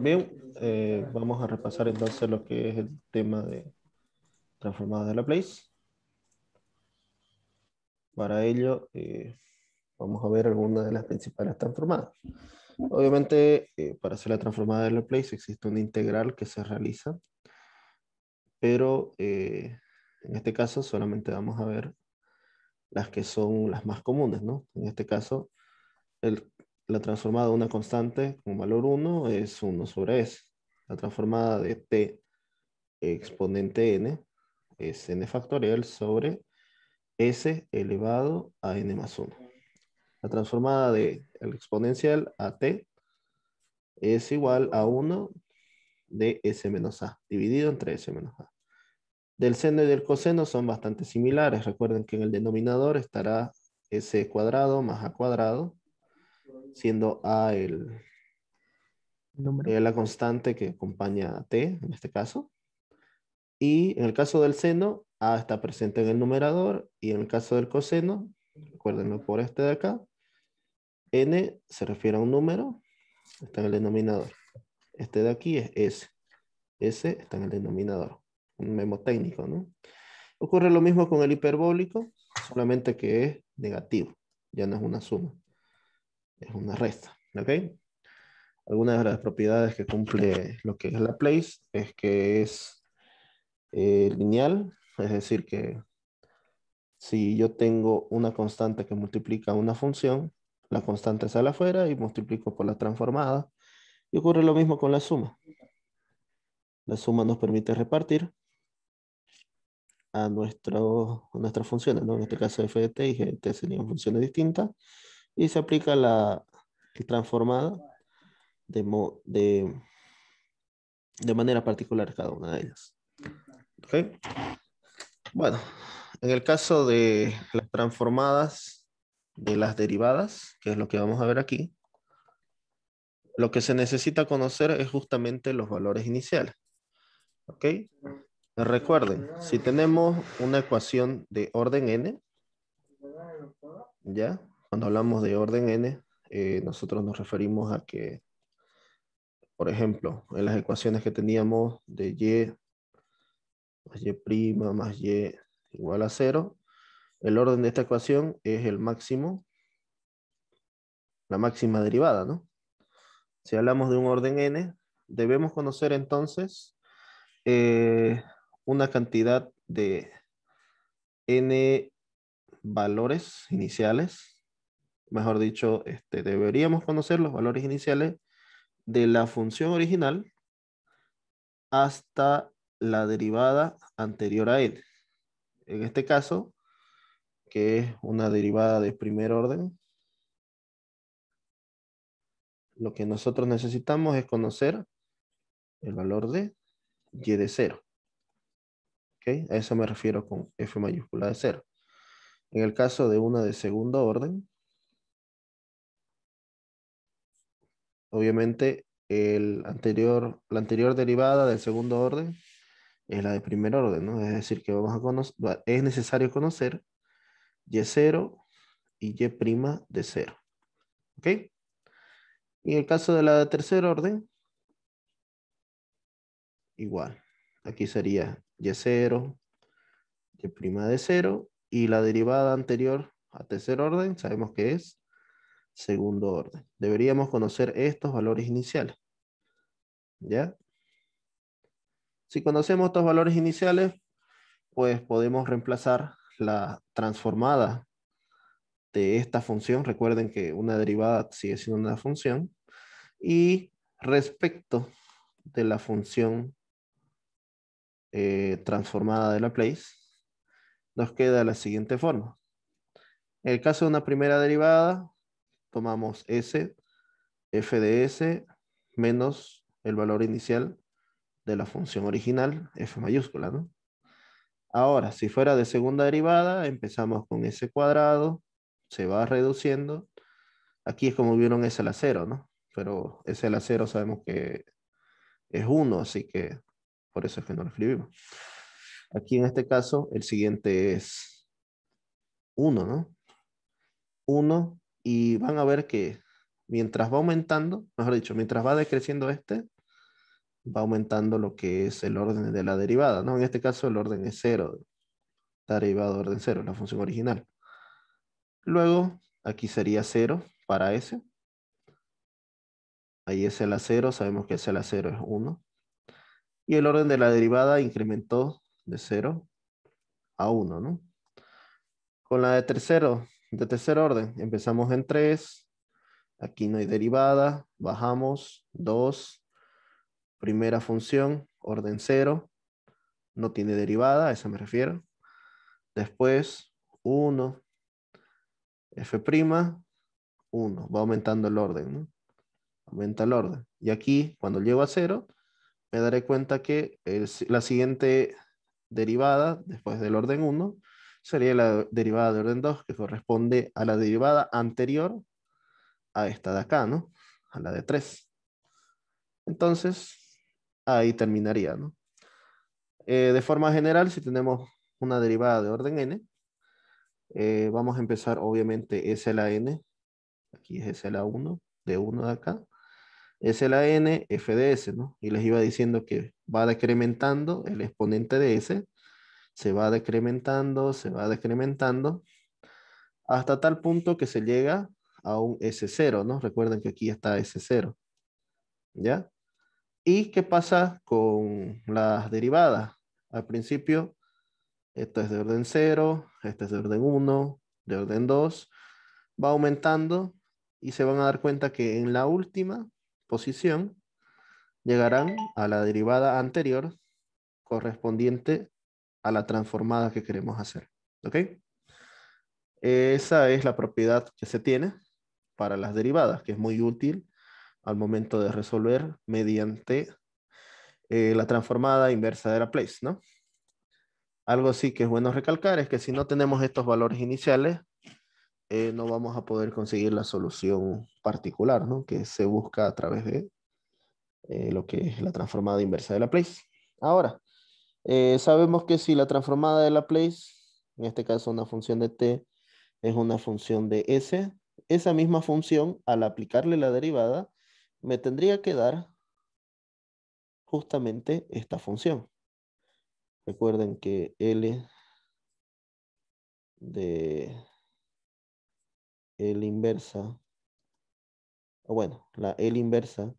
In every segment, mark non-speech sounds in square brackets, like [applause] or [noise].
Bien, eh, vamos a repasar entonces lo que es el tema de transformadas de Laplace. Para ello, eh, vamos a ver algunas de las principales transformadas. Obviamente, eh, para hacer la transformada de Laplace existe una integral que se realiza, pero en este caso solamente vamos a ver las que son las más comunes, ¿no? En este caso, el la transformada de una constante con valor 1 es 1 sobre S. La transformada de t exponente n es n factorial sobre s elevado a n más 1. La transformada de el exponencial a t es igual a 1 de s menos a, dividido entre s menos a. Del seno y del coseno son bastante similares. Recuerden que en el denominador estará s cuadrado más a cuadrado siendo A el, eh, la constante que acompaña a T, en este caso. Y en el caso del seno, A está presente en el numerador, y en el caso del coseno, recuérdenlo por este de acá, N se refiere a un número, está en el denominador. Este de aquí es S. S está en el denominador. Un memo técnico, ¿no? Ocurre lo mismo con el hiperbólico, solamente que es negativo, ya no es una suma es una resta, ¿ok? Algunas de las propiedades que cumple lo que es la place es que es eh, lineal, es decir que si yo tengo una constante que multiplica una función, la constante sale afuera y multiplico por la transformada. Y ocurre lo mismo con la suma. La suma nos permite repartir a, nuestras funciones, ¿no? en este caso f de t y g de t serían funciones distintas y se aplica la transformada de, de, manera particular cada una de ellas. ¿Okay? Bueno, en el caso de las transformadas de las derivadas, que es lo que vamos a ver aquí, lo que se necesita conocer es justamente los valores iniciales. ¿Ok? Recuerden, si tenemos una ecuación de orden n, ¿ya? cuando hablamos de orden n, eh, nosotros nos referimos a que, por ejemplo, en las ecuaciones que teníamos de y más y' más y igual a cero, el orden de esta ecuación es el máximo, la máxima derivada, ¿no? Si hablamos de un orden n, debemos conocer entonces eh, una cantidad de n valores iniciales mejor dicho, este, deberíamos conocer los valores iniciales de la función original hasta la derivada anterior a él. En este caso, que es una derivada de primer orden, lo que nosotros necesitamos es conocer el valor de y de cero. ok A eso me refiero con f mayúscula de cero. En el caso de una de segundo orden, obviamente, el anterior, la anterior derivada del segundo orden es la de primer orden, ¿no? Es decir, que vamos a conocer, es necesario conocer y0 y y' de 0. ¿Ok? Y en el caso de la de tercer orden, igual. Aquí sería y0, y' de 0, y la derivada anterior a tercer orden, sabemos que es segundo orden. Deberíamos conocer estos valores iniciales. ¿Ya? Si conocemos estos valores iniciales, pues podemos reemplazar la transformada de esta función. Recuerden que una derivada sigue siendo una función. Y respecto de la función eh, transformada de la place. nos queda la siguiente forma. En el caso de una primera derivada, tomamos S, f de S menos el valor inicial de la función original, f mayúscula, ¿no? Ahora, si fuera de segunda derivada, empezamos con S cuadrado, se va reduciendo. Aquí es como vieron S a la 0, ¿no? Pero S a la 0 sabemos que es 1, así que por eso es que no lo escribimos. Aquí en este caso, el siguiente es 1, ¿no? 1 y van a ver que mientras va aumentando, mejor dicho, mientras va decreciendo este, va aumentando lo que es el orden de la derivada, ¿no? En este caso el orden es cero, Derivado de orden cero, la función original. Luego, aquí sería cero para S. Ahí es el a cero, sabemos que S a cero es 1. Y el orden de la derivada incrementó de 0 a 1, ¿no? Con la de tercero de tercer orden. Empezamos en 3, aquí no hay derivada, bajamos 2, primera función, orden 0, no tiene derivada, a eso me refiero. Después 1, f', 1, va aumentando el orden, ¿no? aumenta el orden. Y aquí, cuando llego a 0, me daré cuenta que la siguiente derivada, después del orden 1, sería la derivada de orden 2, que corresponde a la derivada anterior a esta de acá, ¿no? A la de 3. Entonces, ahí terminaría, ¿no? Eh, de forma general, si tenemos una derivada de orden n, eh, vamos a empezar obviamente S la n, aquí es S la 1, de 1 de acá, S la n, f de S, ¿no? Y les iba diciendo que va decrementando el exponente de S se va decrementando, se va decrementando, hasta tal punto que se llega a un S0, ¿no? Recuerden que aquí está S0, ¿ya? ¿Y qué pasa con las derivadas? Al principio, esto es de orden 0, este es de orden 1, de orden 2, va aumentando y se van a dar cuenta que en la última posición llegarán a la derivada anterior correspondiente a la transformada que queremos hacer. ¿Ok? Esa es la propiedad que se tiene para las derivadas, que es muy útil al momento de resolver mediante eh, la transformada inversa de Laplace, ¿no? Algo sí que es bueno recalcar es que si no tenemos estos valores iniciales, eh, no vamos a poder conseguir la solución particular, ¿no? Que se busca a través de eh, lo que es la transformada inversa de la place Ahora, eh, sabemos que si la transformada de Laplace, en este caso una función de t, es una función de s, esa misma función, al aplicarle la derivada, me tendría que dar justamente esta función. Recuerden que L de L inversa, o bueno, la L inversa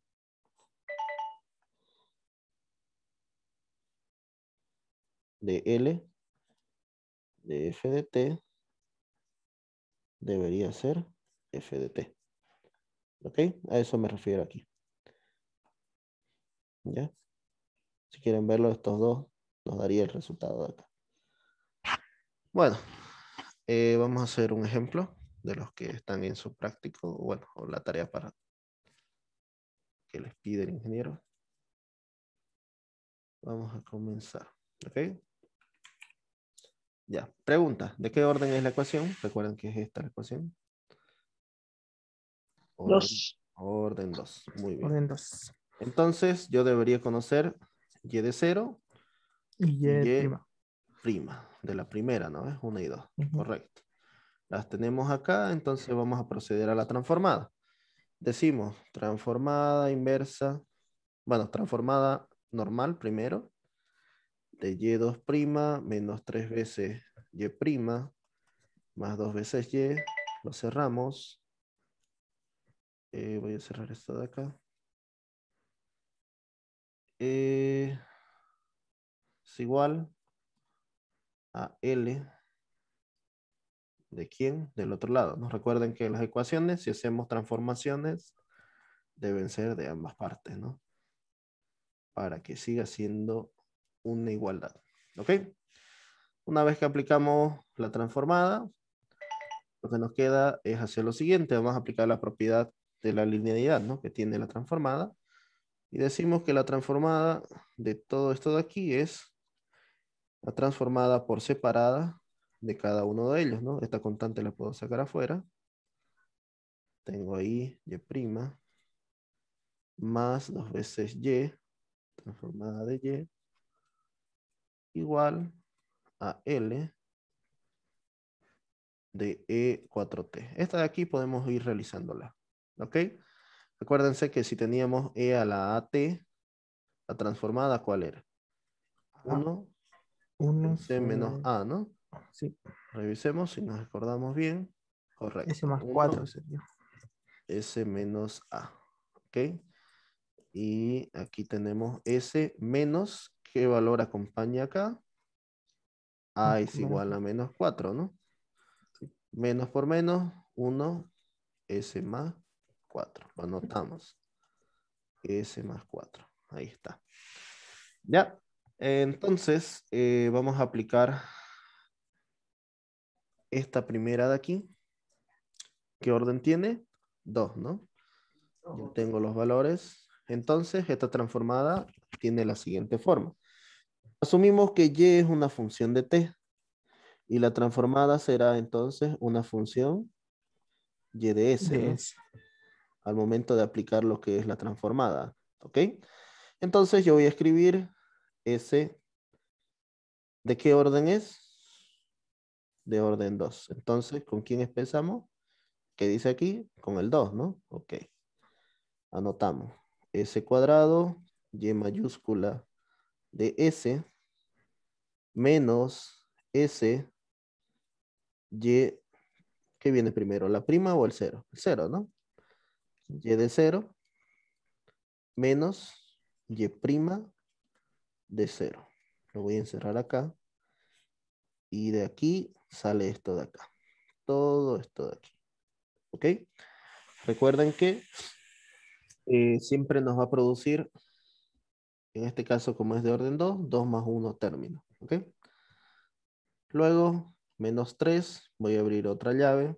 de L de f de t debería ser f de t. ¿Ok? A eso me refiero aquí. ¿Ya? Si quieren verlo, estos dos nos daría el resultado de acá. Bueno, eh, vamos a hacer un ejemplo de los que están en su práctico, bueno, o la tarea para que les pide el ingeniero. Vamos a comenzar. ¿Ok? Ya, pregunta, ¿de qué orden es la ecuación? Recuerden que es esta la ecuación. Orden, dos. Orden 2, muy bien. Orden 2. Entonces, yo debería conocer y de 0 y y prima. prima. de la primera, ¿no? Es 1 y 2, correcto. Las tenemos acá, entonces vamos a proceder a la transformada. Decimos transformada inversa, bueno, transformada normal primero, de Y2' menos 3 veces Y' más 2 veces Y. Lo cerramos. Eh, voy a cerrar esto de acá. Eh, es igual a L ¿De quién? Del otro lado. Nos recuerden que las ecuaciones, si hacemos transformaciones, deben ser de ambas partes, ¿no? Para que siga siendo una igualdad. ¿Ok? Una vez que aplicamos la transformada, lo que nos queda es hacer lo siguiente. Vamos a aplicar la propiedad de la linealidad ¿no? que tiene la transformada. Y decimos que la transformada de todo esto de aquí es la transformada por separada de cada uno de ellos. ¿no? Esta constante la puedo sacar afuera. Tengo ahí y' más dos veces y, transformada de y, igual a L de E4T. Esta de aquí podemos ir realizándola. ¿Ok? Acuérdense que si teníamos E a la AT, la transformada, ¿cuál era? 1 1 C menos A, ¿no? Sí. Revisemos si nos acordamos bien. Correcto. S más 4 sería. S menos A. ¿Ok? Y aquí tenemos S menos ¿Qué valor acompaña acá? A es igual a menos 4, ¿no? Menos por menos, 1, S más 4. Lo anotamos. S más 4. Ahí está. Ya. Entonces, eh, vamos a aplicar esta primera de aquí. ¿Qué orden tiene? 2, ¿no? Yo tengo los valores. Entonces, esta transformada tiene la siguiente forma. Asumimos que y es una función de t y la transformada será entonces una función y de s, al momento de aplicar lo que es la transformada. ¿Ok? Entonces yo voy a escribir s. ¿De qué orden es? De orden 2. Entonces, ¿con quién empezamos? ¿Qué dice aquí? Con el 2, ¿no? Ok. Anotamos. S cuadrado y mayúscula de S menos S Y ¿Qué viene primero? ¿La prima o el cero? El cero, ¿no? Y de cero menos Y prima de cero. Lo voy a encerrar acá. Y de aquí sale esto de acá. Todo esto de aquí. ¿Ok? Recuerden que eh, siempre nos va a producir en este caso, como es de orden 2, 2 más 1 término. ¿ok? Luego, menos 3, voy a abrir otra llave.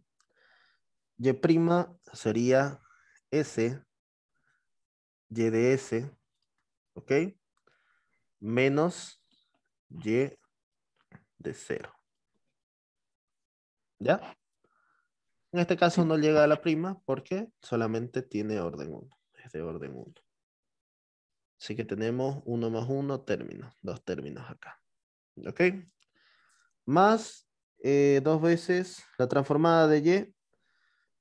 Y' sería S, Y de S, ¿ok? Menos Y de 0. ¿Ya? En este caso no llega a la prima porque solamente tiene orden 1, es de orden 1. Así que tenemos uno más uno términos, dos términos acá. ¿Ok? Más eh, dos veces la transformada de Y.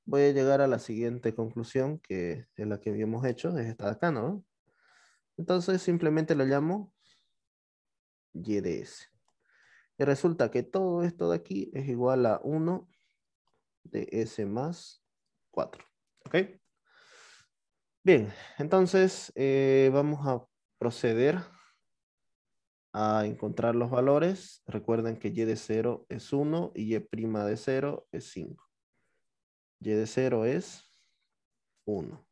Voy a llegar a la siguiente conclusión, que es la que habíamos hecho, es esta de acá, ¿no? Entonces simplemente lo llamo Y de S. Y resulta que todo esto de aquí es igual a 1 de S más 4. ¿Ok? Bien, entonces eh, vamos a proceder a encontrar los valores. Recuerden que y de 0 es 1 y y' de 0 es 5. Y de 0 es 1.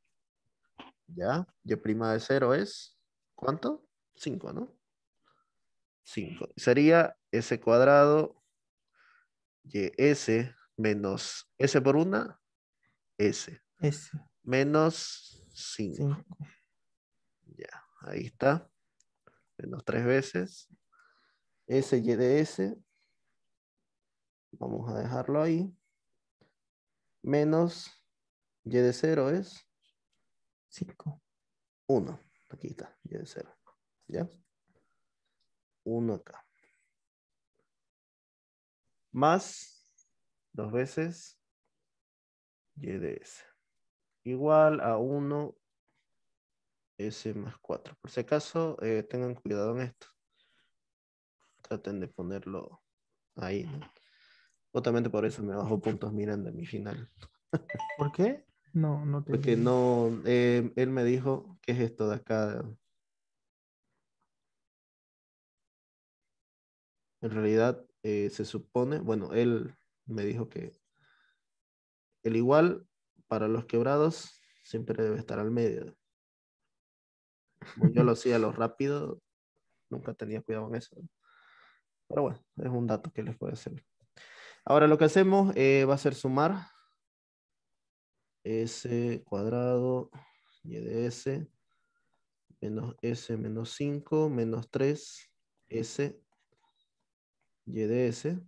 ¿Ya? Y' de 0 es ¿cuánto? 5, ¿no? 5. Sería S cuadrado YS menos S por 1, S. S. Menos 5. Ya, ahí está. Menos tres veces. S, Y de S. Vamos a dejarlo ahí. Menos Y de 0 es 5. 1. Aquí está, Y de 0. ¿Ya? 1 acá. Más dos veces Y de S igual a 1 S más 4. Por si acaso, eh, tengan cuidado en esto. Traten de ponerlo ahí. Justamente por eso me bajo puntos mirando mi final. ¿Por qué? No, no Porque no, eh, él me dijo, ¿qué es esto de acá? En realidad eh, se supone, bueno, él me dijo que el igual para los quebrados siempre debe estar al medio. yo lo hacía a lo [laughs] rápido, nunca tenía cuidado en eso. Pero bueno, es un dato que les puede servir. Ahora lo que hacemos eh, va a ser sumar s cuadrado y menos s menos 5 menos 3 s y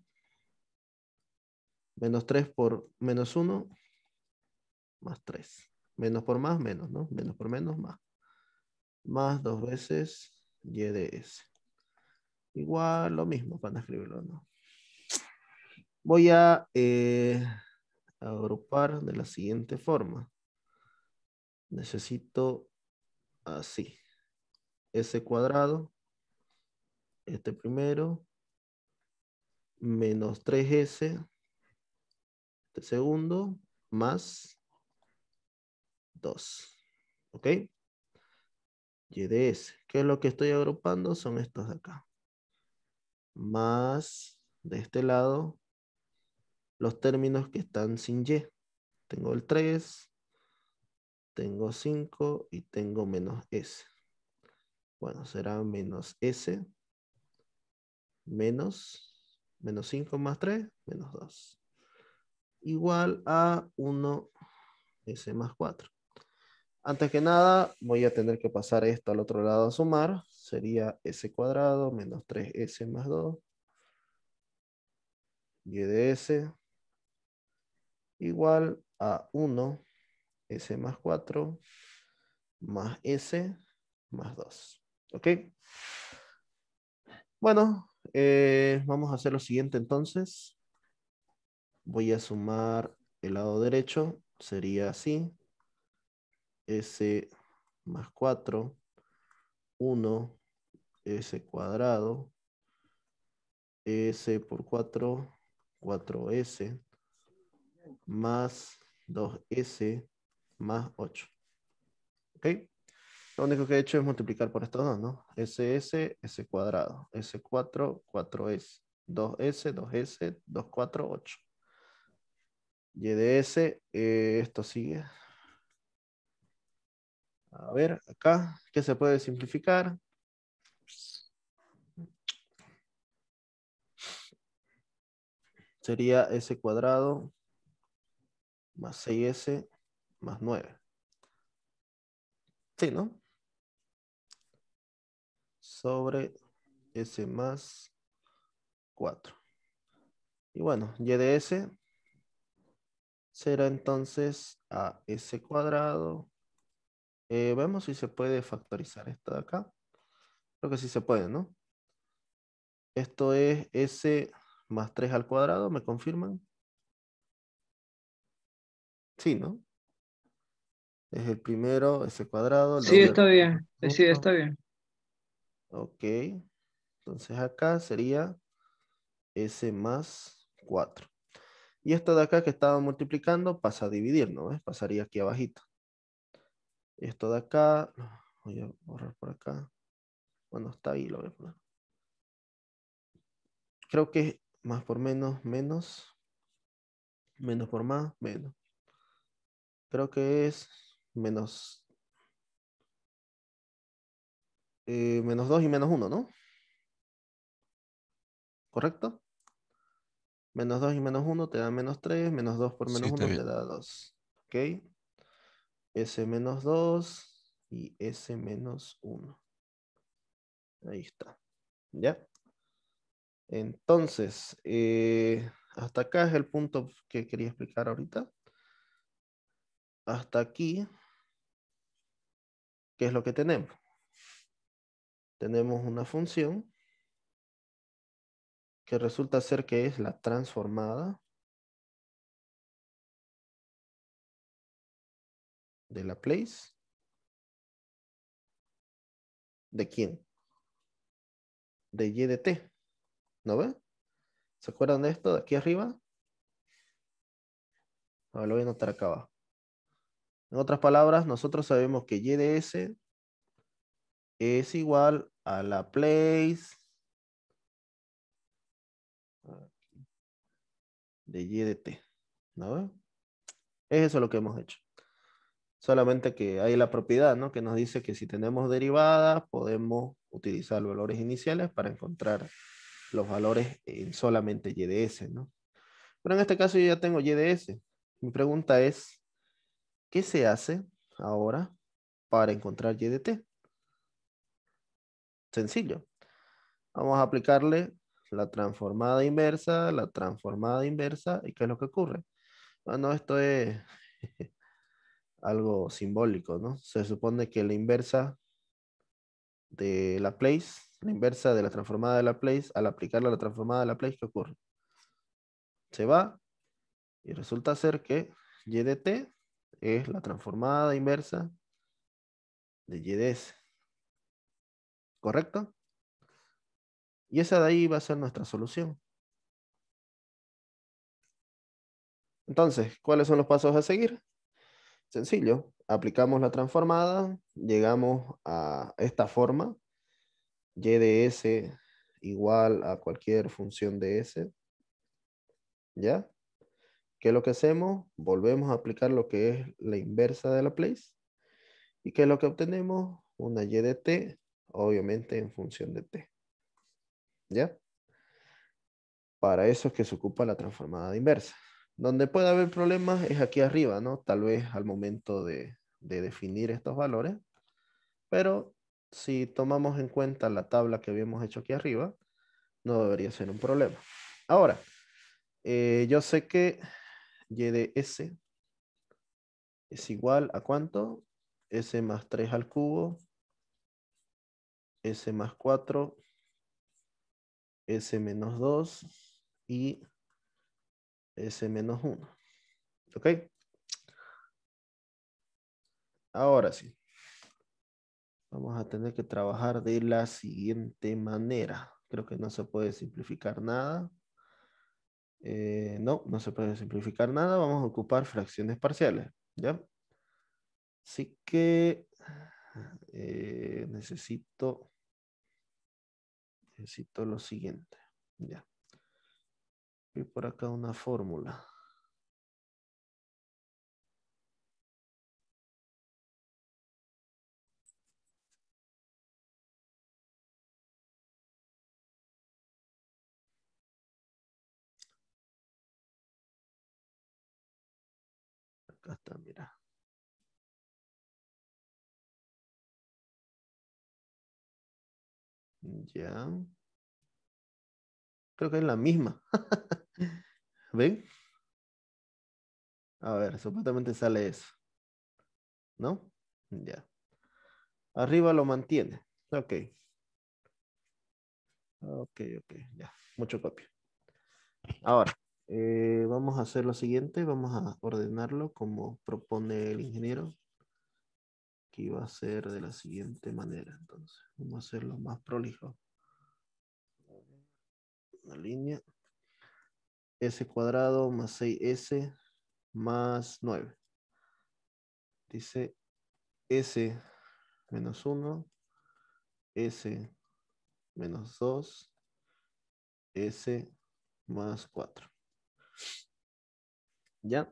menos 3 por menos 1 más 3. Menos por más, menos, ¿no? Menos por menos, más. Más dos veces y de s. Igual lo mismo, van a escribirlo, ¿no? Voy a, eh, agrupar de la siguiente forma. Necesito así. S cuadrado. Este primero. Menos 3S. Este segundo. Más 2. ¿Ok? Y de s ¿Qué es lo que estoy agrupando? Son estos de acá. Más de este lado los términos que están sin Y. Tengo el 3, tengo 5 y tengo menos S. Bueno, será menos S menos, menos 5 más 3, menos 2. Igual a 1S más 4. Antes que nada, voy a tener que pasar esto al otro lado a sumar. Sería s cuadrado menos 3s más 2. Y de s igual a 1, s más 4, más s más 2. ¿Ok? Bueno, eh, vamos a hacer lo siguiente entonces. Voy a sumar el lado derecho. Sería así S más 4, 1, S cuadrado, S por 4, 4S, más 2S, más 8. ¿Ok? Lo único que he hecho es multiplicar por estos dos, ¿no? SS, S cuadrado, S4, 4S, 2S, 2S, 2, 4, 8. Y de S, eh, esto sigue, a ver, acá, ¿qué se puede simplificar? Sería S cuadrado más 6S más 9. Sí, ¿no? Sobre S más 4. Y bueno, Y de S será entonces a S cuadrado eh, vemos si se puede factorizar esto de acá. Creo que sí se puede, ¿no? Esto es S más 3 al cuadrado, ¿me confirman? Sí, ¿no? Es el primero, S cuadrado. sí, está bien. Sí, está bien. Ok. Entonces acá sería S más 4. Y esto de acá que estaba multiplicando pasa a dividir, ¿no? Pasaría aquí abajito. Esto de acá, voy a borrar por acá. Bueno, está ahí, lo voy a poner. Creo que es más por menos, menos. Menos por más, menos. Creo que es menos. Eh, menos 2 y menos 1, ¿no? ¿Correcto? Menos 2 y menos 1 te da menos 3, menos 2 por menos 1 te da 2. ¿Ok? S-2 menos y S-1. menos Ahí está. ¿Ya? Entonces, eh, hasta acá es el punto que quería explicar ahorita. Hasta aquí, ¿qué es lo que tenemos? Tenemos una función que resulta ser que es la transformada de la place. ¿De quién? De Y de T. ¿No ve? ¿Se acuerdan de esto de aquí arriba? Ahora lo voy a notar acá abajo. En otras palabras, nosotros sabemos que Y de S es igual a la place de Y de T. ¿No ve? Es eso lo que hemos hecho solamente que hay la propiedad, ¿no? Que nos dice que si tenemos derivadas, podemos utilizar valores iniciales para encontrar los valores en solamente YDS, ¿no? Pero en este caso yo ya tengo YDS. Mi pregunta es, ¿qué se hace ahora para encontrar YDT? Sencillo. Vamos a aplicarle la transformada inversa, la transformada inversa, ¿y qué es lo que ocurre? Bueno, esto es [laughs] algo simbólico, ¿no? Se supone que la inversa de la place, la inversa de la transformada de la place, al aplicarla a la transformada de la place, ¿qué ocurre? Se va y resulta ser que y de t es la transformada inversa de y de s. ¿Correcto? Y esa de ahí va a ser nuestra solución. Entonces, ¿cuáles son los pasos a seguir? Sencillo, aplicamos la transformada, llegamos a esta forma, y de s igual a cualquier función de s, ¿ya? ¿Qué es lo que hacemos? Volvemos a aplicar lo que es la inversa de la place. ¿Y qué es lo que obtenemos? Una y de t, obviamente en función de t. ¿Ya? Para eso es que se ocupa la transformada inversa. Donde puede haber problemas es aquí arriba, ¿no? Tal vez al momento de, definir estos valores, pero si tomamos en cuenta la tabla que habíamos hecho aquí arriba, no debería ser un problema. Ahora, eh, yo sé que y de s es igual a cuánto? s más 3 al cubo, s más 4, s menos 2 y S menos 1. ¿Ok? Ahora sí. Vamos a tener que trabajar de la siguiente manera. Creo que no se puede simplificar nada. Eh, no, no se puede simplificar nada. Vamos a ocupar fracciones parciales. ¿Ya? Así que eh, necesito, necesito lo siguiente. Ya. Y por acá una fórmula. Acá está, mira. Ya. Creo que es la misma. [laughs] ¿Ven? A ver, supuestamente sale eso. ¿No? Ya. Arriba lo mantiene. Ok. Ok, ok, ya. Mucho copio. Ahora, eh, vamos a hacer lo siguiente. Vamos a ordenarlo como propone el ingeniero. Que va a ser de la siguiente manera. Entonces, vamos a hacerlo más prolijo línea. S cuadrado más 6S más 9. Dice S menos 1, S menos 2, S más 4. ¿Ya?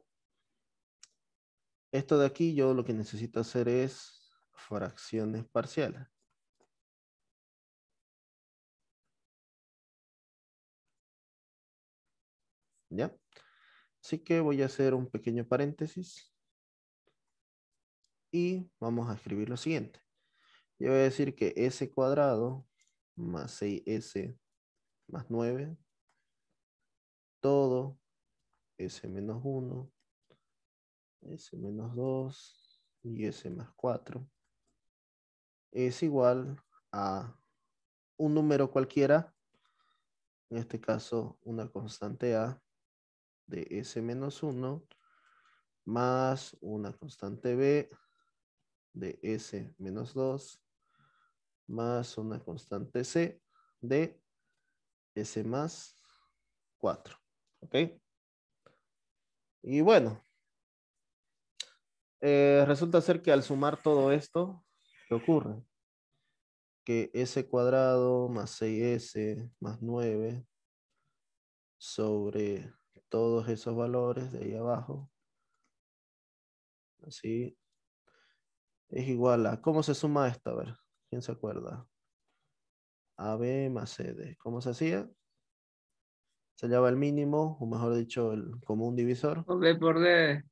Esto de aquí yo lo que necesito hacer es fracciones parciales. ¿ya? Así que voy a hacer un pequeño paréntesis y vamos a escribir lo siguiente. Yo voy a decir que S cuadrado más 6S más 9, todo S menos 1, S menos 2 y S más 4 es igual a un número cualquiera, en este caso una constante A, de S menos 1 más una constante B de S menos 2 más una constante C de S más 4. ¿Ok? Y bueno, eh, resulta ser que al sumar todo esto, ¿qué ocurre? Que S cuadrado más 6S más 9 sobre todos esos valores de ahí abajo. Así. Es igual a, ¿cómo se suma esto? A ver, ¿quién se acuerda? AB más CD. ¿Cómo se hacía? Se hallaba el mínimo, o mejor dicho, el común divisor. B por D.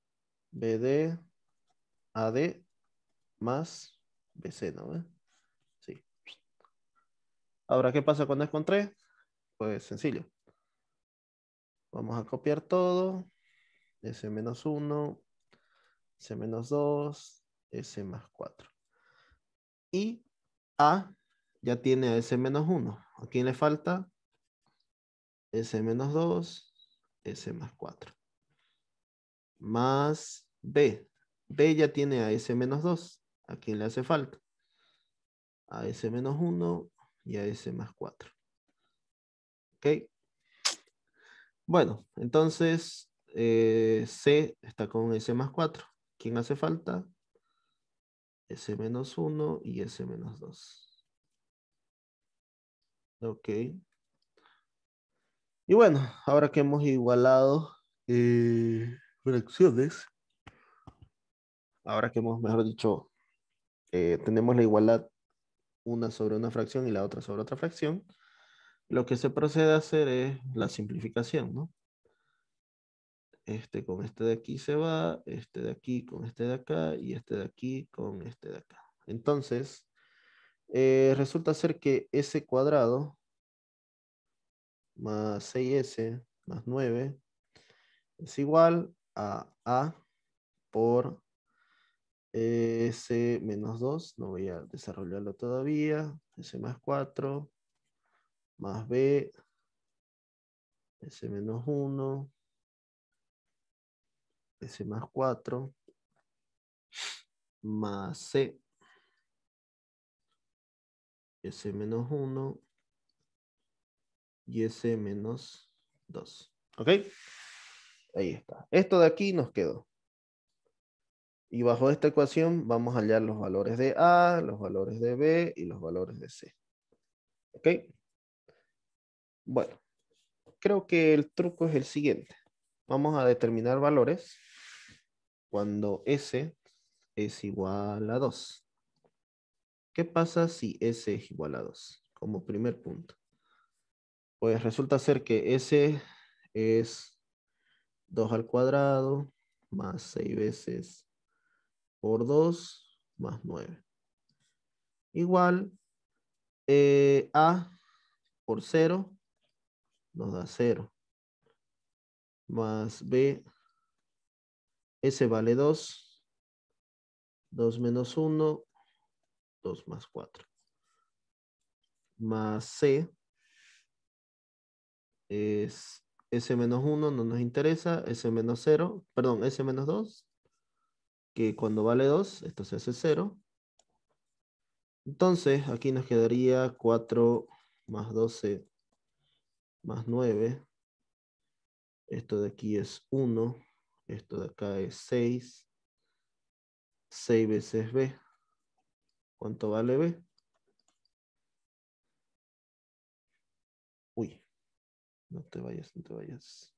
BD, AD, más BC, ¿no? ¿Eh? Sí. Ahora, ¿qué pasa cuando es con 3? Pues sencillo. Vamos a copiar todo. S menos 1, S menos 2, S más 4. Y A ya tiene a S menos 1. ¿A quién le falta? S menos 2, S más 4. Más B. B ya tiene a S menos 2. ¿A quién le hace falta? A S menos 1 y a S más 4. ¿Ok? Bueno, entonces eh, C está con S más 4. ¿Quién hace falta? S menos 1 y S menos 2. Ok. Y bueno, ahora que hemos igualado eh, fracciones, ahora que hemos, mejor dicho, eh, tenemos la igualdad una sobre una fracción y la otra sobre otra fracción, lo que se procede a hacer es la simplificación, ¿no? Este con este de aquí se va, este de aquí con este de acá y este de aquí con este de acá. Entonces, eh, resulta ser que S cuadrado más 6S más 9 es igual a A por eh, S menos 2. No voy a desarrollarlo todavía. S más 4 más B, S menos 1, S más 4, más C, S menos 1 y S menos 2. ¿Ok? Ahí está. Esto de aquí nos quedó. Y bajo esta ecuación vamos a hallar los valores de A, los valores de B y los valores de C. ¿Ok? Bueno, creo que el truco es el siguiente. Vamos a determinar valores cuando S es igual a 2. ¿Qué pasa si S es igual a 2? Como primer punto. Pues resulta ser que S es 2 al cuadrado más 6 veces por 2 más 9. Igual eh, A por 0 nos da 0. Más B, S vale 2, 2 menos 1, 2 más 4. Más C es S menos 1, no nos interesa, S menos 0, perdón, S menos 2, que cuando vale 2, esto se hace 0. Entonces, aquí nos quedaría 4 más 12 más 9. Esto de aquí es 1. Esto de acá es 6. 6 veces B. ¿Cuánto vale B? Uy, no te vayas, no te vayas.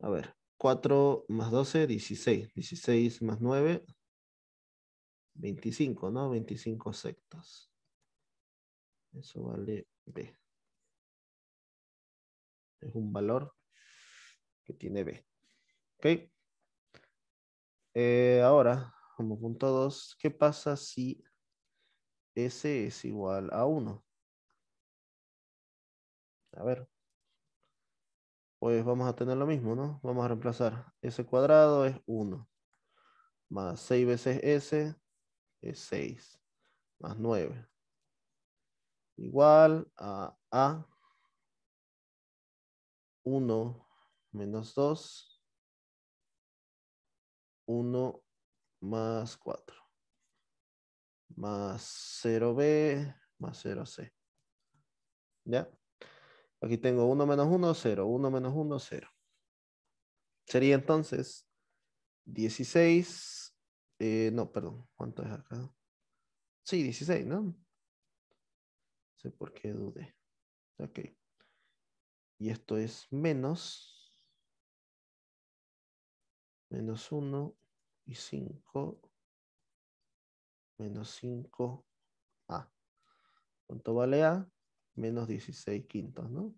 A ver, 4 más 12, 16. 16 más 9, 25, ¿no? 25 sectas. Eso vale B. Es un valor que tiene B. ¿Ok? Eh, ahora, como punto 2, ¿qué pasa si S es igual a 1? A ver. Pues vamos a tener lo mismo, ¿no? Vamos a reemplazar. S cuadrado es 1. Más 6 veces S es 6 más 9. Igual a A 1 menos 2, 1 más 4, más 0B, más 0C. ¿Ya? Aquí tengo 1 menos 1, 0, 1 menos 1, 0. Sería entonces 16 eh, no, perdón, ¿cuánto es acá? Sí, 16, ¿no? No sé por qué dudé. Ok. Y esto es menos. Menos 1 y 5. Menos 5 A. ¿Cuánto vale A? Menos 16 quintos, ¿no?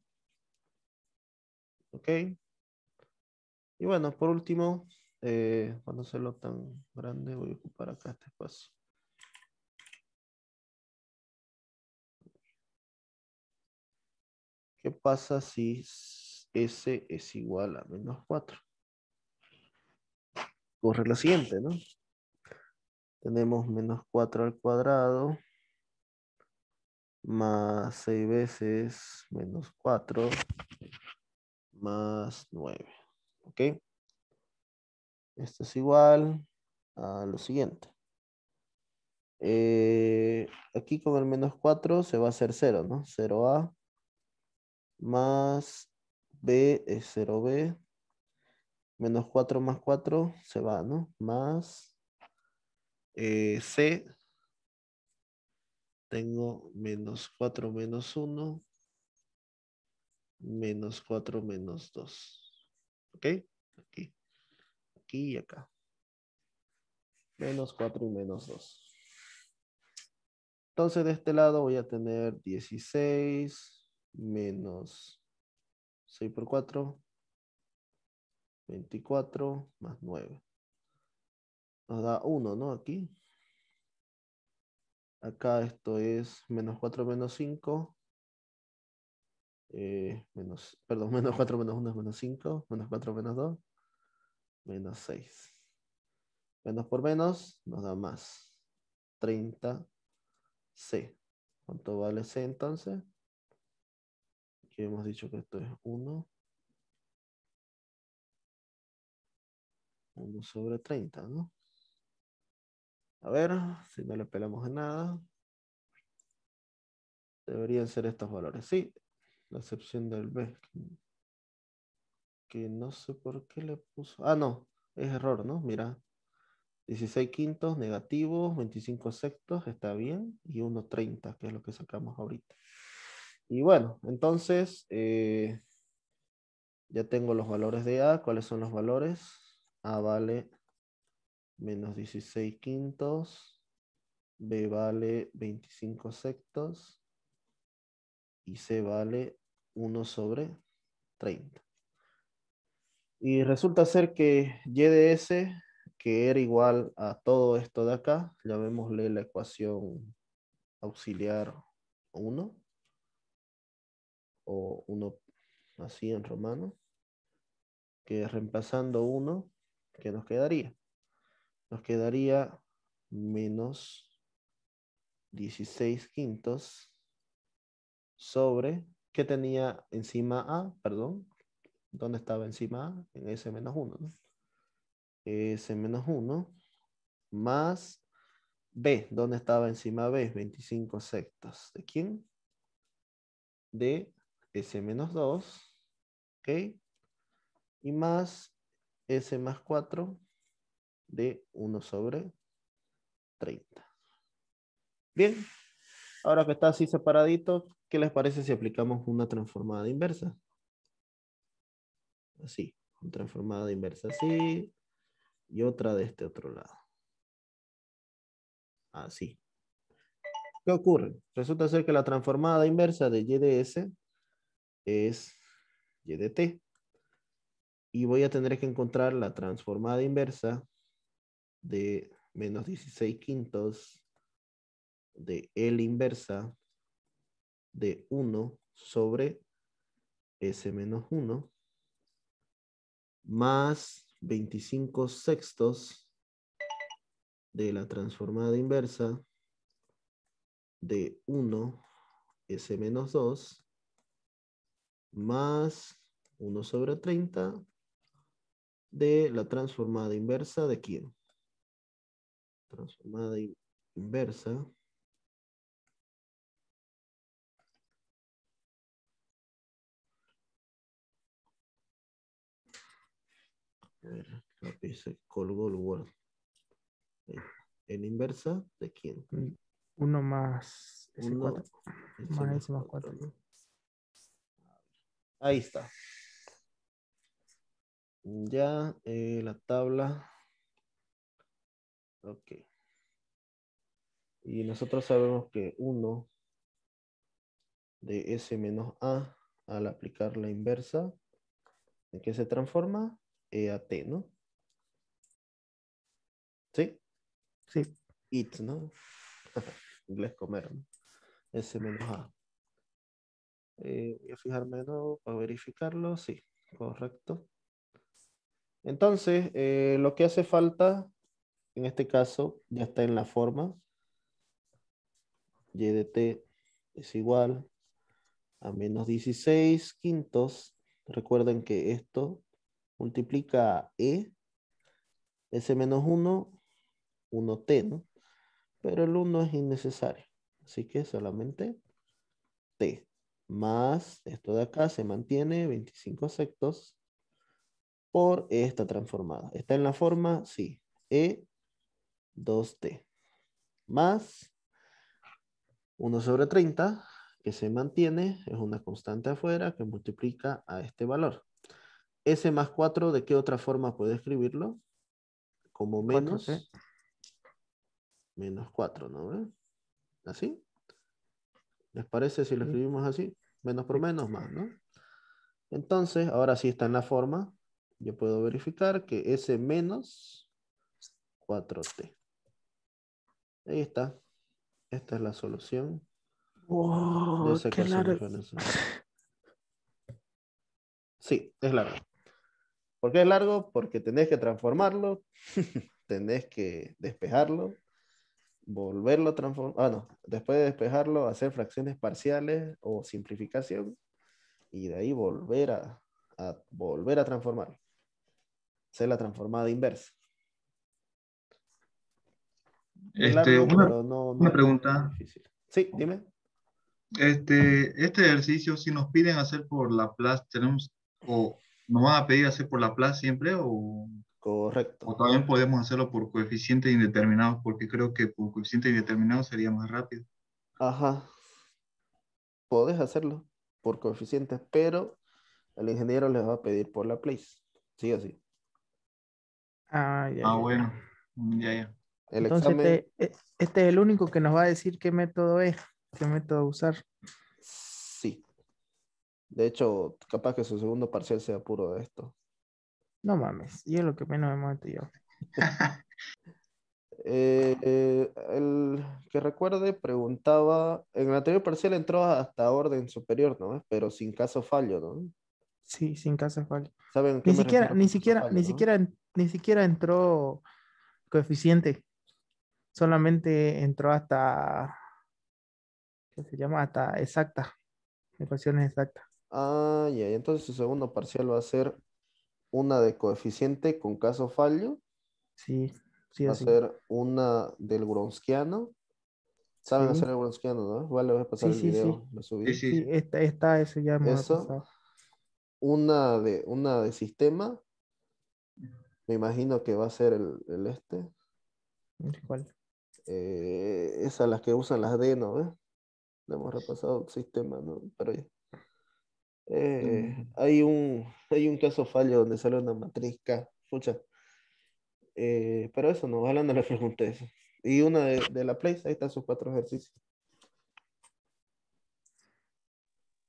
Ok. Y bueno, por último, eh, cuando lo tan grande, voy a ocupar acá este espacio. ¿Qué pasa si S es igual a menos 4? Corre la siguiente, ¿no? Tenemos menos 4 al cuadrado más 6 veces menos 4 más 9. ¿Ok? Esto es igual a lo siguiente. Eh, aquí con el menos 4 se va a hacer 0, ¿no? 0A más B es 0B. Menos 4 más 4 se va, ¿no? Más eh, C. Tengo menos 4 menos 1. Menos 4 menos 2. ¿Ok? Aquí y acá. Menos 4 y menos 2. Entonces de este lado voy a tener 16 menos 6 por 4, 24 más 9. Nos da 1, ¿no? Aquí. Acá esto es menos 4 menos 5. Eh, menos, perdón, [laughs] menos 4 menos 1 es menos 5, menos 4 menos 2 menos 6. Menos por menos nos da más. 30C. ¿Cuánto vale C entonces? Aquí hemos dicho que esto es 1. 1 sobre 30, ¿no? A ver, si no le pelamos en nada. Deberían ser estos valores. Sí, la excepción del B que no sé por qué le puso. Ah, no, es error, ¿no? Mira. 16 quintos negativos, 25 sectos, está bien, y 1.30, que es lo que sacamos ahorita. Y bueno, entonces eh, ya tengo los valores de A. ¿Cuáles son los valores? A vale menos 16 quintos, B vale 25 sectos. y C vale 1 sobre 30. Y resulta ser que de YDS, que era igual a todo esto de acá, llamémosle la ecuación auxiliar 1 o 1 así en romano, que reemplazando 1, ¿qué nos quedaría? Nos quedaría menos 16 quintos sobre, ¿qué tenía encima A? Perdón, ¿Dónde estaba encima? En S menos 1. ¿no? S menos 1 más B. ¿Dónde estaba encima B? 25 sectas. ¿De quién? De S menos 2. ¿Ok? Y más S más 4 de 1 sobre 30. Bien. Ahora que está así separadito, ¿qué les parece si aplicamos una transformada inversa? así, transformada inversa así, y otra de este otro lado. Así. ¿Qué ocurre? Resulta ser que la transformada inversa de y de s es y de t. Y voy a tener que encontrar la transformada inversa de menos 16 quintos de L inversa de 1 sobre S menos 1 más 25 sextos de la transformada inversa de 1 S menos 2 más 1 sobre 30 de la transformada inversa de quién? Transformada inversa A ver, creo que se colgó el Word. Eh, en inversa, ¿de quién? 1 más S4. Uno, más 4 Ahí está. Ya eh, la tabla. Ok. Y nosotros sabemos que 1 de S menos A, al aplicar la inversa, ¿en qué se transforma? EAT, eh, ¿no? ¿Sí? Sí. It, ¿no? inglés comer, S menos A. voy a fijarme de nuevo para verificarlo. Sí, correcto. Entonces, eh, lo que hace falta, en este caso, ya está en la forma. Y de t es igual a menos 16 quintos. Recuerden que esto multiplica E, S menos 1, 1T, ¿no? Pero el 1 es innecesario, así que solamente T. Más esto de acá se mantiene 25 sectos por esta transformada. ¿Está en la forma? Sí. E 2T. Más 1 sobre 30, que se mantiene, es una constante afuera que multiplica a este valor. S más 4, ¿de qué otra forma puede escribirlo? Como menos. Menos 4, ¿no? ve? ¿Así? ¿Les parece si lo escribimos así? Menos por menos más, ¿no? Entonces, ahora sí está en la forma. Yo puedo verificar que S menos 4T. Ahí está. Esta es la solución. Wow, qué Sí, es verdad. ¿Por qué es largo? Porque tenés que transformarlo, [laughs] tenés que despejarlo, volverlo a transformar, ah, no, después de despejarlo, hacer fracciones parciales o simplificación y de ahí volver a, a volver a transformarlo. Hacer la transformada inversa. Este, una, pregunta. Sí, dime. Este, este ejercicio, si nos piden hacer por la Laplace, tenemos o ¿Nos van a pedir hacer por la plaza siempre o...? Correcto. O también podemos hacerlo por coeficientes indeterminados, porque creo que por coeficientes indeterminados sería más rápido. Ajá. Podés hacerlo por coeficientes, pero el ingeniero les va a pedir por la place. Sí o sí. Ah, ya, ah bueno. Ya, ya. Entonces, este, e, este, es el único que nos va a decir qué método es, qué método usar. De hecho, capaz que su segundo parcial sea puro de esto. No mames, y es lo que menos me mato yo. [laughs] Eh, eh, el que recuerde preguntaba, en el anterior parcial entró hasta orden superior, ¿no? Pero sin caso fallo, ¿no? Sí, sin caso fallo. ni siquiera, ni siquiera, ni siquiera, ni siquiera entró coeficiente. Solamente entró hasta, ¿qué se llama? Hasta exacta, ecuaciones exactas. Ah, ya, entonces su segundo parcial va a ser una de coeficiente con caso fallo. Sí, sí, Va a ser una del Gronskiano. Saben hacer el Gronskiano, ¿no? Igual voy a pasar el video. Sí, Sí, esta, esa eso ya me una de, una de sistema. Me imagino que va a ser el, este. ¿Cuál? Eh, esas las que usan las D, ¿no? Le hemos repasado el sistema, ¿no? Pero ya. Eh, mm. hay, un, [laughs] hay un caso fallo donde sale una matriz K. Escucha. Eh, pero eso no, ojalá no le pregunte eso. Y una de, la place, ahí están sus cuatro ejercicios.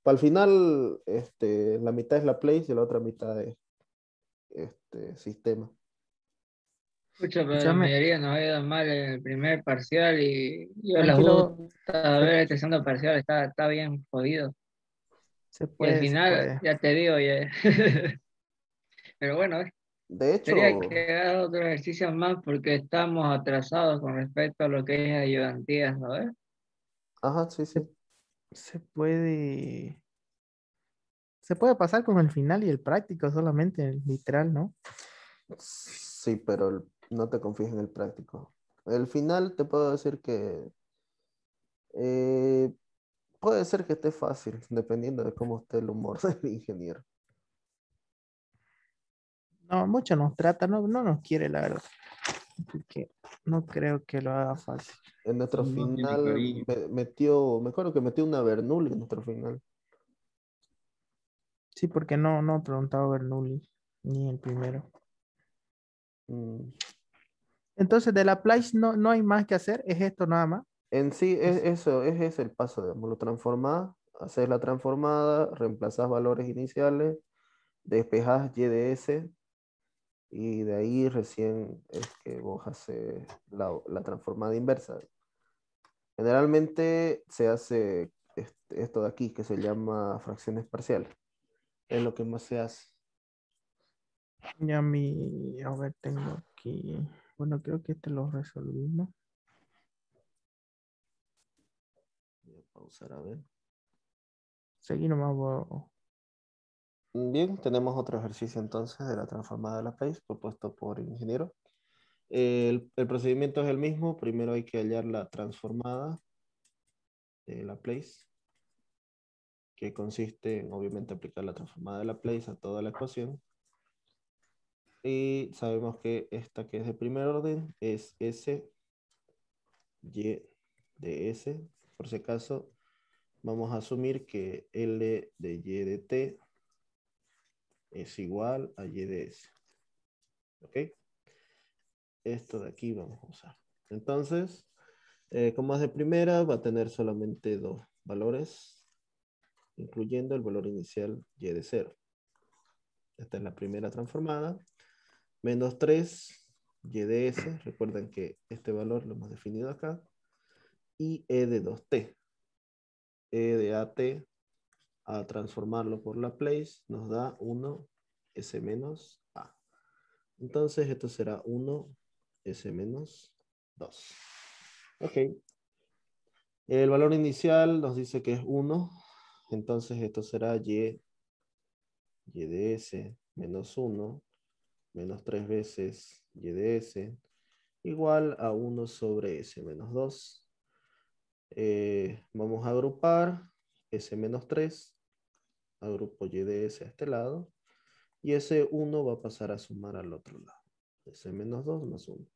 Para el final, este, la mitad es la place y la otra mitad es este sistema. Escucha, pero la mayoría nos ha ido mal en el primer parcial y yo la gusta este segundo parcial está, está bien jodido. Se al final, ya te digo, [laughs] pero bueno, eh. de hecho, sería que haga otro ejercicio más porque estamos atrasados con respecto a lo que es ayudantías, ¿sabes? Ajá, sí, sí. Se puede. Se puede pasar con el final y el práctico solamente, el literal, ¿no? Sí, pero no te confíes en el práctico. El final te puedo decir que eh, Puede ser que esté fácil, dependiendo de cómo esté el humor [laughs] del ingeniero. No, mucho nos trata, no, nos quiere, la verdad. Porque no creo que lo haga fácil. En nuestro final metió, me acuerdo que metió una Bernoulli en nuestro final. Sí, porque no, no preguntado Bernoulli, ni el primero. Mm. Entonces, de la Place no, no hay más que hacer, es esto nada más. En sí, e-, eso, es, el paso, de lo transformás, hacer la transformada, reemplazás valores iniciales, despejás YDS y de ahí recién es que vos haces la, la transformada inversa. Generalmente se hace esto de aquí que se llama fracciones parciales. Es lo que más se hace. Ya mi, a ver, tengo aquí, bueno, creo que este lo resolvimos. usar a ver. Seguí nomás. Bien, tenemos otro ejercicio entonces de la transformada de la place. propuesto por ingeniero. El, el, procedimiento es el mismo. Primero hay que hallar la transformada de la place, que consiste en obviamente aplicar la transformada de la place a toda la ecuación. Y sabemos que esta que es de primer orden es S, Y de S por si acaso, vamos a asumir que L de Y de T es igual a Y de S. ¿Ok? Esto de aquí vamos a usar. Entonces, eh, como es de primera, va a tener solamente dos valores, incluyendo el valor inicial Y de 0. Esta es la primera transformada. Menos 3, Y de S. Recuerden que este valor lo hemos definido acá y E de 2T. E de AT a transformarlo por la place nos da 1 S menos A. Entonces esto será 1 S menos 2. Ok. El valor inicial nos dice que es 1. Entonces esto será Y, y de S menos 1 menos 3 veces Y de S igual a 1 sobre S menos 2 eh, vamos a agrupar S-3, agrupo Y de S a este lado, y s 1 va a pasar a sumar al otro lado. S-2 más 1.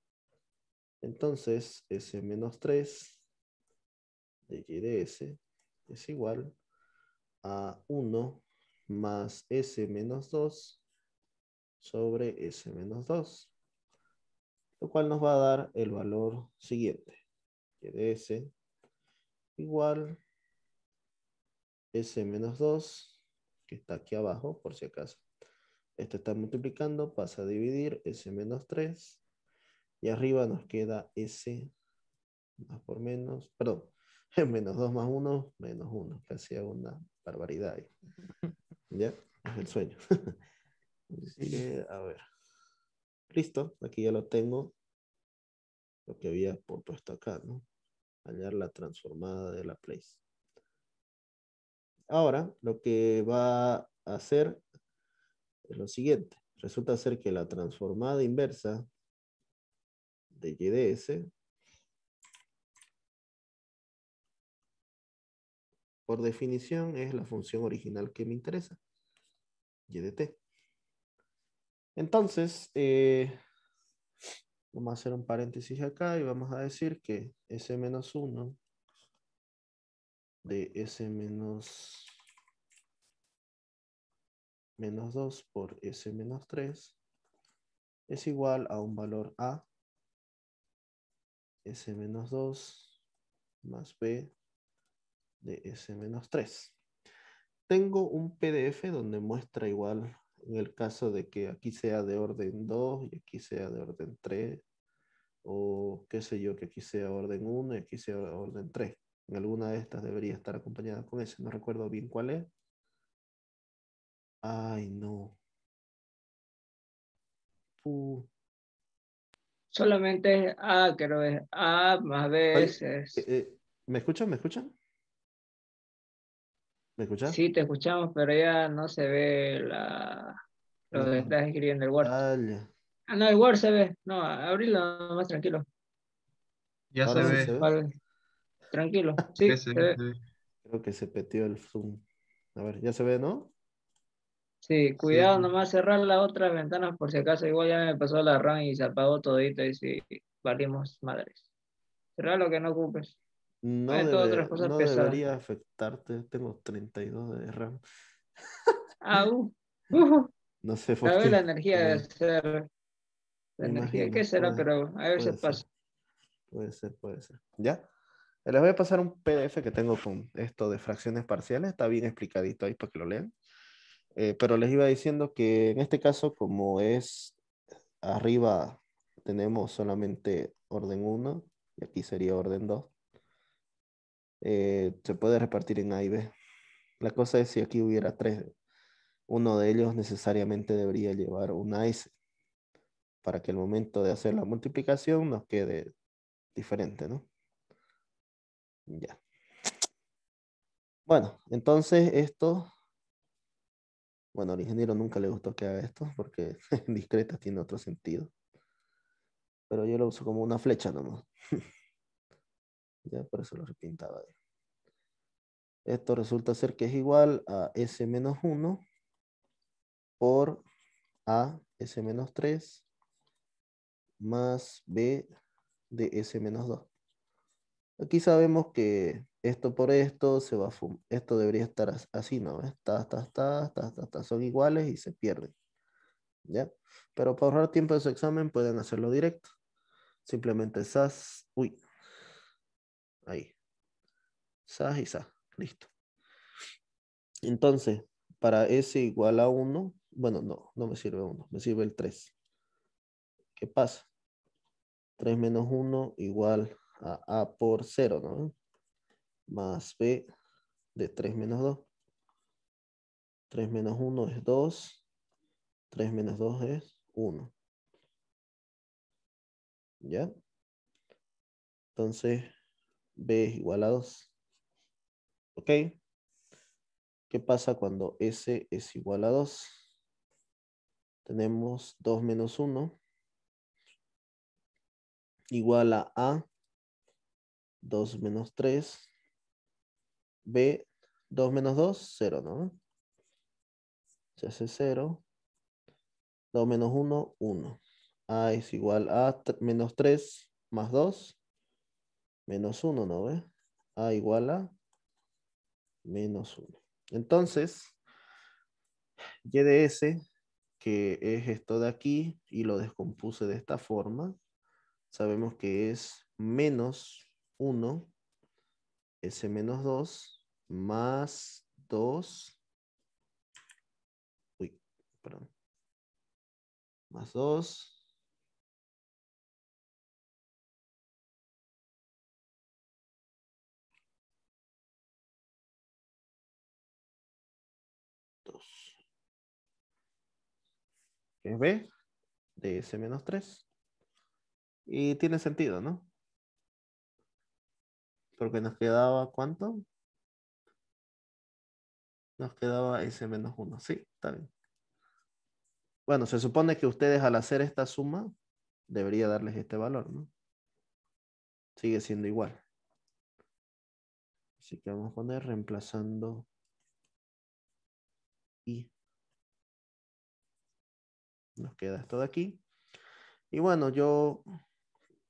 Entonces, S-3 de Y de S es igual a 1 más S-2 sobre S-2, lo cual nos va a dar el valor siguiente, Y igual S-2, menos que está aquí abajo, por si acaso. esto está multiplicando, pasa a dividir S-3. menos Y arriba nos queda S más por menos, perdón, [laughs] menos 2 más 1, menos 1. que hacía una barbaridad ahí. [laughs] ¿Ya? Es el sueño. [laughs] a ver. Listo, aquí ya lo tengo. Lo que había puesto acá, ¿no? hallar la transformada de place Ahora, lo que va a hacer es lo siguiente. Resulta ser que la transformada inversa de Y por definición es la función original que me interesa, y Entonces, eh, Vamos a hacer un paréntesis acá y vamos a decir que S-1 de S menos 2 por S menos 3 es igual a un valor A S menos 2 más B de S menos 3. Tengo un PDF donde muestra igual en el caso de que aquí sea de orden 2 y aquí sea de orden 3, o qué sé yo, que aquí sea orden 1 y aquí sea orden 3. En alguna de estas debería estar acompañada con ese, no recuerdo bien cuál es. Ay, no. Solamente es ah, A, creo es A más veces. Eh, eh, ¿Me escuchan? ¿Me escuchan? ¿Me Sí, te escuchamos, pero ya no se ve la... lo que ah. estás escribiendo el Word. Ah, no, el Word se ve. No, abrilo más tranquilo. Ya se ve. Tranquilo. [laughs] Sí, Creo que se petió el Zoom. A ver, ya se ve, ¿no? Sí, cuidado nomás cerrar la otra ventana por si acaso. Igual ya me pasó la RAM y se apagó todito y si sí, valimos madres. Cerrar lo que no ocupes. No, debería afectarte, tengo 32 de RAM. Au. Ah, [laughs] uh, uh, no sé La energía de ser. La energía, ¿qué será? pero a veces pasa. Puede ser, puede ser. ¿Ya? Eh, les voy a pasar un PDF que tengo con esto de fracciones parciales, está bien explicadito ahí para que lo lean. Eh, pero les iba diciendo que en este caso, como es arriba, tenemos solamente orden 1 y aquí sería orden 2 eh, se puede repartir en A y B. La cosa es si aquí hubiera tres, uno de ellos necesariamente debería llevar un S para que el momento de hacer la multiplicación nos quede diferente, ¿no? Ya. Bueno, entonces esto, bueno, al ingeniero nunca le gustó que haga esto porque [laughs] discreta tiene otro sentido, pero yo lo uso como una flecha nomás. [laughs] Por eso lo repintaba. Esto resulta ser que es igual a S menos 1 por A S menos 3 más B de S menos 2. Aquí sabemos que esto por esto se va a fumar. Esto debería estar así, ¿no? está está está estas, son iguales y se pierden. ¿Ya? Pero para ahorrar tiempo de su examen pueden hacerlo directo. Simplemente SAS, uy, Ahí. SAS y SAS. Listo. Entonces, para S igual a 1, bueno, no, no me sirve 1, me sirve el 3. ¿Qué pasa? 3 menos 1 igual a A por 0, ¿no? Más B de 3 menos 2. 3 menos 1 es 2. 3 menos 2 es 1. ¿Ya? Entonces, B es igual a 2. ¿Ok? ¿Qué pasa cuando S es igual a 2? Tenemos 2 menos 1 igual a A, 2 menos 3, B, 2 menos 2, 0, ¿no? Se hace 0, 2 menos 1, 1. A es igual a menos 3 más 2, menos 1, ¿no ve? A igual a menos 1. Entonces, y de S, que es esto de aquí, y lo descompuse de esta forma, sabemos que es menos 1, S menos 2, más 2, uy, perdón, más 2, que es B, de S menos 3. Y tiene sentido, ¿no? Porque nos quedaba cuánto? Nos quedaba S menos 1. Sí, está bien. Bueno, se supone que ustedes al hacer esta suma debería darles este valor, ¿no? Sigue siendo igual. Así que vamos a poner reemplazando Y. Nos queda esto de aquí. Y bueno, yo,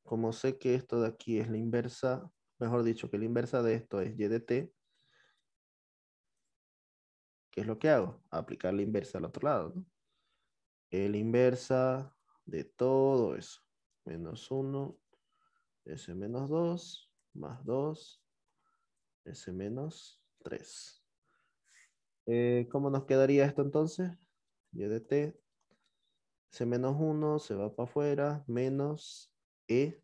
como sé que esto de aquí es la inversa, mejor dicho, que la inversa de esto es y de t, ¿qué es lo que hago? Aplicar la inversa al otro lado. la inversa de todo eso. Menos 1, S menos 2, más 2, S menos 3. Eh, ¿Cómo nos quedaría esto entonces? Y de t C menos 1 se va para afuera, menos E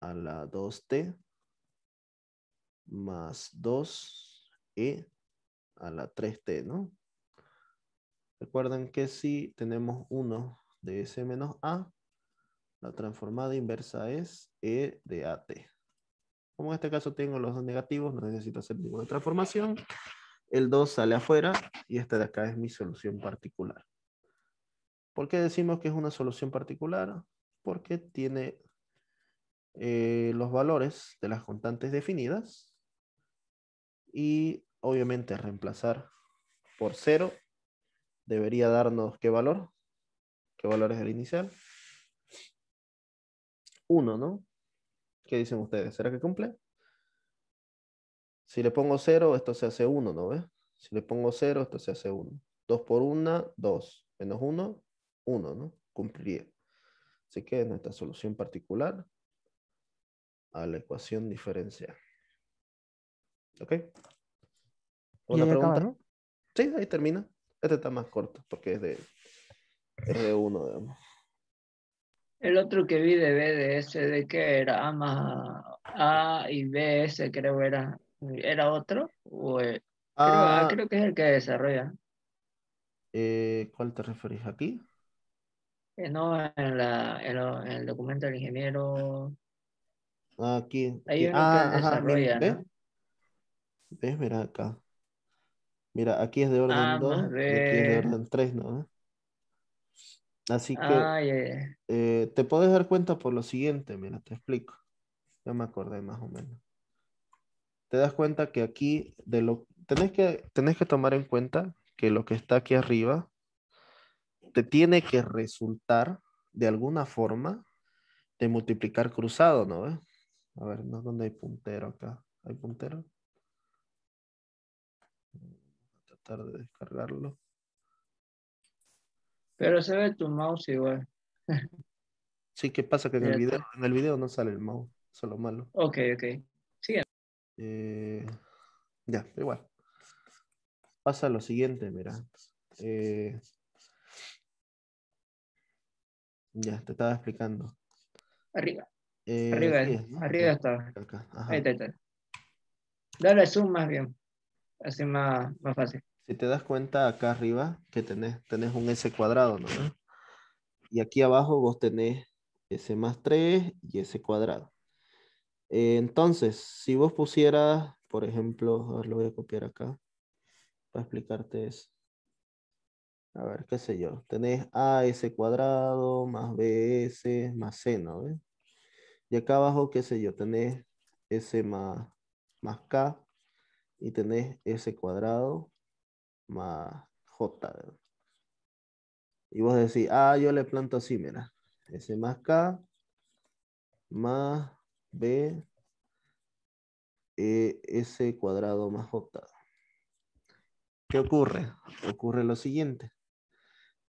a la 2T más 2E a la 3T, ¿no? Recuerden que si tenemos 1 de S menos A, la transformada inversa es E de AT. Como en este caso tengo los dos negativos, no necesito hacer ninguna transformación. El 2 sale afuera y esta de acá es mi solución particular. ¿Por qué decimos que es una solución particular? Porque tiene eh, los valores de las constantes definidas y obviamente reemplazar por 0 debería darnos qué valor, qué valor es el inicial. 1, ¿no? ¿Qué dicen ustedes? ¿Será que cumple? Si le pongo 0, esto se hace 1, ¿no ves? Si le pongo 0, esto se hace 1. 2 por 1, 2. Menos 1, uno, ¿no? Cumpliría. Así que nuestra solución particular a la ecuación diferencial. ¿Ok? ¿Una pregunta? Sí, ahí termina. Este está más corto porque es de, es de uno, digamos. El otro que vi de B de S, ¿de qué era? A más A y B, S creo era. ¿Era otro? O, eh, creo, ah, ah. creo, que es el que desarrolla. Eh, ¿Cuál te referís aquí? Eh, no, en, la, el documento del ingeniero. Aquí. Ah, Hay uno ah, ¿ves? Mira acá. Mira, aquí es de orden 2 ah, aquí es de orden 3, ¿no? Así que ah, eh, te puedes dar cuenta por lo siguiente, mira, te explico. Ya me acordé más o menos. Te das cuenta que aquí de lo tenés que tenés que tomar en cuenta que lo que está aquí arriba te tiene que resultar de alguna forma de multiplicar cruzado, ¿no? A ver, ¿no? donde hay puntero acá? ¿Hay puntero? a tratar de descargarlo. Pero se ve tu mouse igual. [laughs] Sí, ¿qué pasa? Que en el video, en el video no sale el mouse, solo malo. Ok, ok. Sigue. Eh, ya, igual. Pasa lo siguiente, mira. Eh, ya, te estaba explicando. Arriba. arriba, arriba está. Ahí está, Dale zoom más bien. Así más, más fácil. Si te das cuenta acá arriba que tenés, tenés un S cuadrado, ¿no? Y aquí abajo vos tenés S más 3 y S cuadrado. Eh, entonces, si vos pusieras, por ejemplo, a lo voy a copiar acá para explicarte eso. A ver, qué sé yo. Tenés A, AS cuadrado más BS más seno. ¿no? Y acá abajo, qué sé yo, tenés S más, K y tenés S cuadrado más J. Y vos decís, ah, yo le planto así, mira. S más K más B e, S cuadrado más J. ¿Qué ocurre? Ocurre lo siguiente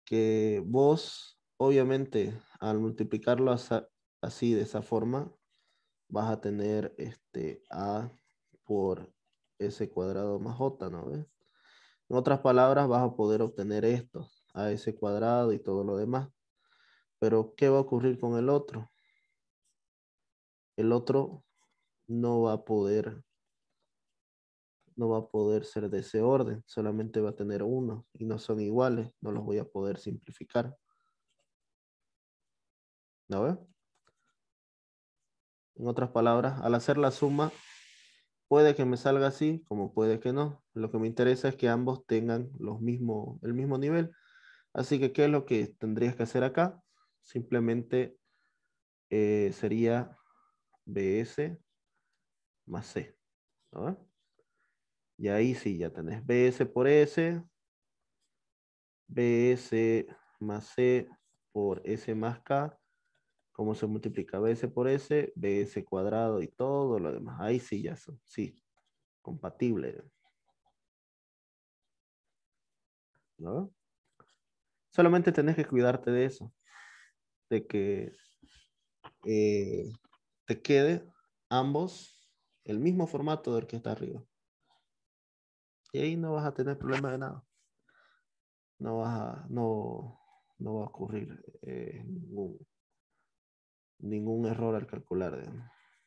que vos, obviamente, al multiplicarlo así, de esa forma, vas a tener este A por S cuadrado más J, ¿no ves? En otras palabras, vas a poder obtener esto, A S cuadrado y todo lo demás. Pero, ¿qué va a ocurrir con el otro? El otro no va a poder no va a poder ser de ese orden, solamente va a tener uno y no son iguales, no los voy a poder simplificar. ¿No ve? En otras palabras, al hacer la suma, puede que me salga así, como puede que no. Lo que me interesa es que ambos tengan los el mismo nivel. Así que, ¿qué es lo que tendrías que hacer acá? Simplemente eh, sería BS más C. ¿no? Y ahí sí, ya tenés BS por S, BS más C por S más K. ¿Cómo se multiplica BS por S? BS cuadrado y todo lo demás. Ahí sí, ya son, sí, compatible. ¿No? Solamente tenés que cuidarte de eso. De que eh, te quede ambos el mismo formato del que está arriba. Y ahí no vas a tener problema de nada. No vas no, va a ocurrir eh, ningún, error al calcular.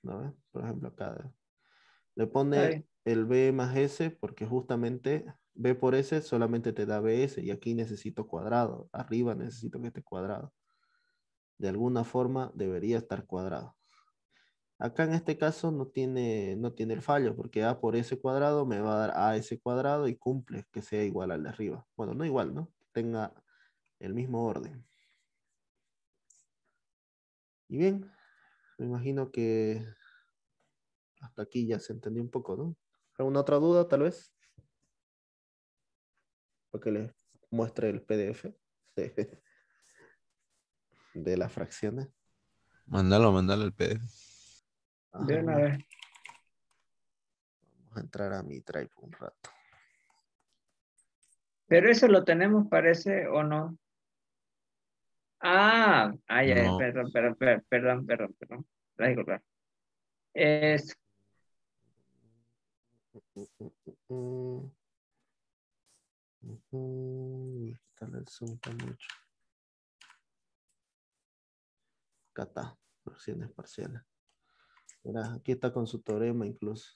de Por ejemplo, acá le pone el B más S porque justamente B por S solamente te da BS y aquí necesito cuadrado. Arriba necesito que esté cuadrado. De alguna forma debería estar cuadrado. Acá en este caso no tiene, no tiene el fallo, porque a por s cuadrado me va a dar a s cuadrado y cumple que sea igual al de arriba. Bueno, no igual, ¿no? Tenga el mismo orden. Y bien, me imagino que hasta aquí ya se entendió un poco, ¿no? ¿Alguna otra duda, tal vez? Para que les muestre el PDF [laughs] de, las fracciones. Mándalo, mándalo el PDF. Ah, De una vez. Vamos a entrar a mi drive un rato. Pero eso lo tenemos, parece, ¿o no? Ah, ay, perdón, perdón, perdón, perdón, perdón, perdón. Es... mucho. Acá está, versiones parciales aquí está con su teorema incluso.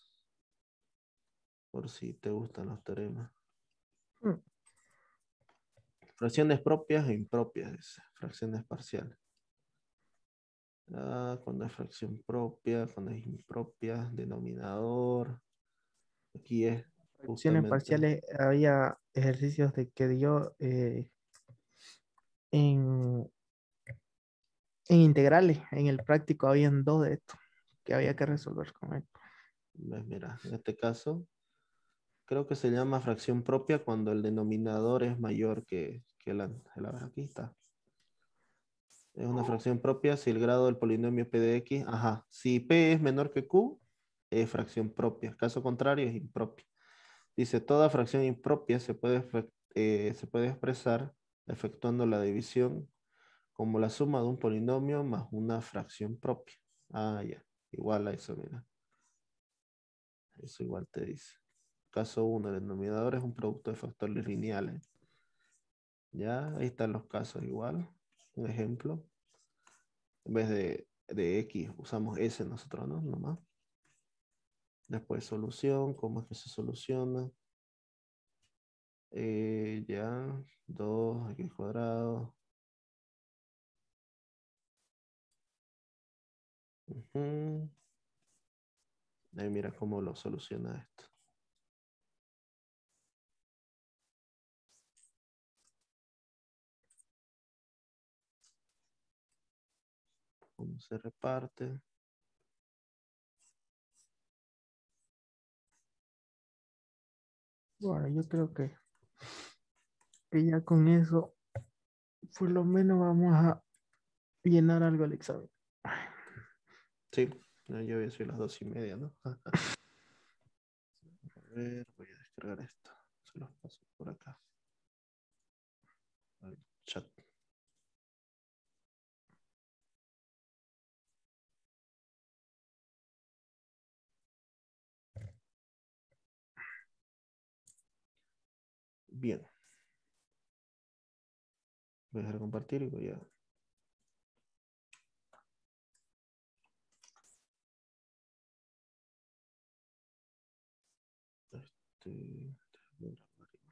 Por si te gustan los teoremas. Hmm. Fracciones propias e impropias, fracciones parciales. Ah, cuando es fracción propia, cuando es impropia, denominador. Aquí es. Fracciones parciales, había ejercicios de que dio eh, en, en integrales. En el práctico habían dos de estos que había que resolver con esto. Pues mira, en este caso, creo que se llama fracción propia cuando el denominador es mayor que, que la, Aquí está. Es una fracción propia si el grado del polinomio p de x, ajá, si p es menor que q, es fracción propia. Caso contrario, es impropia. Dice, toda fracción impropia se puede, eh, se puede expresar efectuando la división como la suma de un polinomio más una fracción propia. Ah, ya. Igual a eso, mira. Eso igual te dice. Caso 1, el denominador es un producto de factores lineales. Ya, ahí están los casos igual. Un ejemplo. En vez de, X, usamos S nosotros, ¿no? Nomás. Después solución, cómo es que se soluciona. Eh, ya, 2, x cuadrado, Ahí mira cómo lo soluciona esto. Cómo se reparte. Bueno, yo creo que, ya con eso, por lo menos vamos a llenar algo el examen. Sí, yo voy a decir las dos y media, ¿no? [laughs] a ver, voy a descargar esto. Se los paso por acá. Al chat. Bien. Voy a dejar compartir y voy a